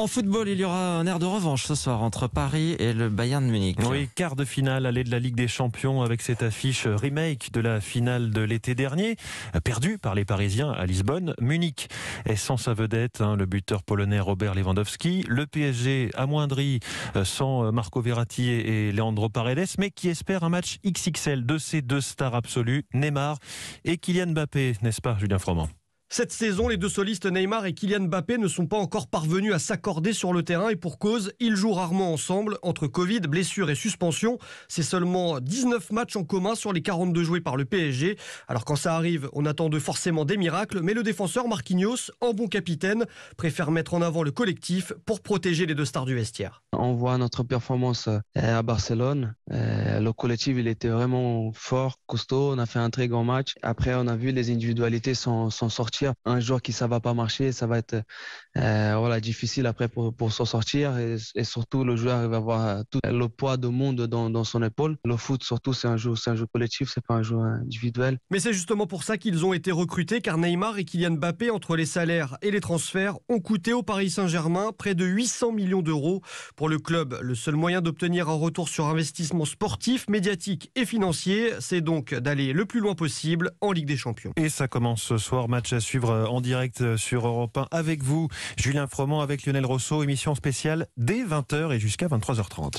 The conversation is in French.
En football, il y aura un air de revanche ce soir entre Paris et le Bayern de Munich. Oui, quart de finale aller de la Ligue des Champions avec cette affiche remake de la finale de l'été dernier, perdue par les Parisiens à Lisbonne. Munich est sans sa vedette, hein, le buteur polonais Robert Lewandowski. Le PSG amoindri euh, sans euh, Marco Verratti et Leandro Paredes, mais qui espère un match XXL de ces deux stars absolues, Neymar et Kylian Mbappé, n'est-ce pas, Julien Froment cette saison, les deux solistes Neymar et Kylian Mbappé ne sont pas encore parvenus à s'accorder sur le terrain et pour cause, ils jouent rarement ensemble entre Covid, blessures et suspensions. C'est seulement 19 matchs en commun sur les 42 joués par le PSG. Alors quand ça arrive, on attend de forcément des miracles, mais le défenseur Marquinhos, en bon capitaine, préfère mettre en avant le collectif pour protéger les deux stars du vestiaire. On voit notre performance euh, à Barcelone. Euh, le collectif, il était vraiment fort, costaud. On a fait un très grand match. Après, on a vu les individualités sont, sont sorties un joueur qui ça va pas marcher, ça va être euh, voilà difficile après pour, pour s'en sortir. Et, surtout, le joueur il va avoir euh, tout le poids de monde dans, dans son épaule. Le foot, surtout, c'est un jeu, c'est un jeu collectif, c'est pas un jeu individuel. Mais c'est justement pour ça qu'ils ont été recrutés, car Neymar et Kylian Mbappé, entre les salaires et les transferts, ont coûté au Paris Saint-Germain près de 800 millions d'euros pour le club. Le seul moyen d'obtenir un retour sur investissement sportif, médiatique et financier, c'est donc d'aller le plus loin possible en Ligue des Champions. Et ça commence ce soir, match à suivre suivre euh, en direct euh, sur Europe 1 avec vous, Julien Froment, avec Lionel Rousseau, émission spéciale dès 20h et jusqu'à 23h30.